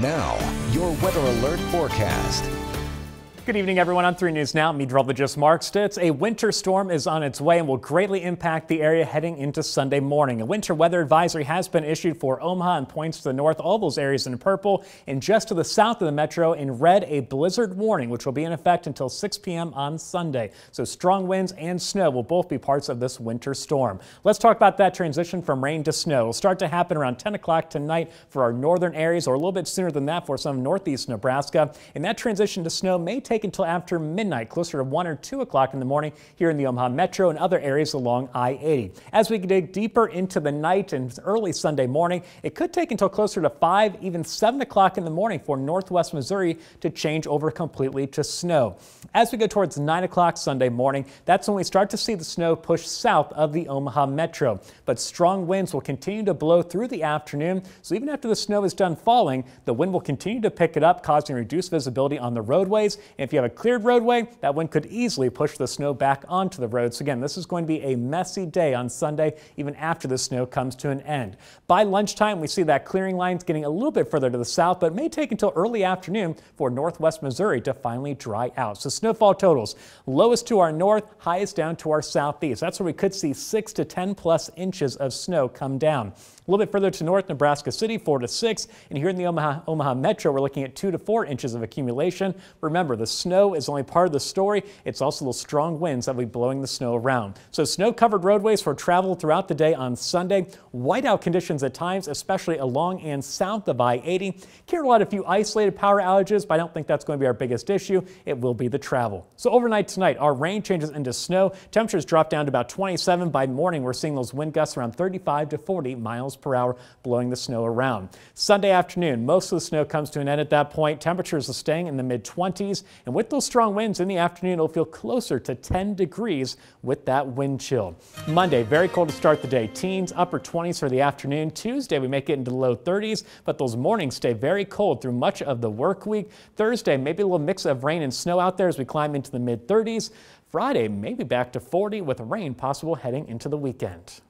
Now, your weather alert forecast. Good evening, everyone. On 3 News Now, meteorologist Mark Stitz. A winter storm is on its way and will greatly impact the area heading into Sunday morning. A winter weather advisory has been issued for Omaha and points to the north, all those areas in purple, and just to the south of the metro in red, a blizzard warning, which will be in effect until 6 p.m. on Sunday. So strong winds and snow will both be parts of this winter storm. Let's talk about that transition from rain to snow. It'll start to happen around 10 o'clock tonight for our northern areas, or a little bit sooner than that for some northeast Nebraska. And that transition to snow may take take until after midnight, closer to 1 or 2 o'clock in the morning here in the Omaha Metro and other areas along I-80. As we dig deeper into the night and early Sunday morning, it could take until closer to 5, even 7 o'clock in the morning for northwest Missouri to change over completely to snow. As we go towards 9 o'clock Sunday morning, that's when we start to see the snow push south of the Omaha Metro. But strong winds will continue to blow through the afternoon, so even after the snow is done falling, the wind will continue to pick it up, causing reduced visibility on the roadways and if you have a cleared roadway, that wind could easily push the snow back onto the road. So again, this is going to be a messy day on Sunday, even after the snow comes to an end. By lunchtime, we see that clearing lines getting a little bit further to the south, but may take until early afternoon for northwest Missouri to finally dry out. So snowfall totals, lowest to our north, highest down to our southeast. That's where we could see 6 to 10 plus inches of snow come down. A little bit further to north, Nebraska City, 4 to 6. And here in the Omaha, Omaha Metro, we're looking at 2 to 4 inches of accumulation. Remember, the snow is only part of the story. It's also the strong winds that will be blowing the snow around. So snow-covered roadways for travel throughout the day on Sunday. Whiteout conditions at times, especially along and south of I-80. Carolina, a few isolated power outages, but I don't think that's going to be our biggest issue. It will be the travel. So overnight tonight, our rain changes into snow. Temperatures drop down to about 27. By morning, we're seeing those wind gusts around 35 to 40 miles per hour blowing the snow around. Sunday afternoon, most of the snow comes to an end at that point. Temperatures are staying in the mid 20s and with those strong winds in the afternoon, it'll feel closer to 10 degrees with that wind chill. Monday, very cold to start the day. Teens, upper 20s for the afternoon. Tuesday, we make it into the low 30s, but those mornings stay very cold through much of the work week. Thursday, maybe a little mix of rain and snow out there as we climb into the mid 30s. Friday, maybe back to 40 with rain possible heading into the weekend.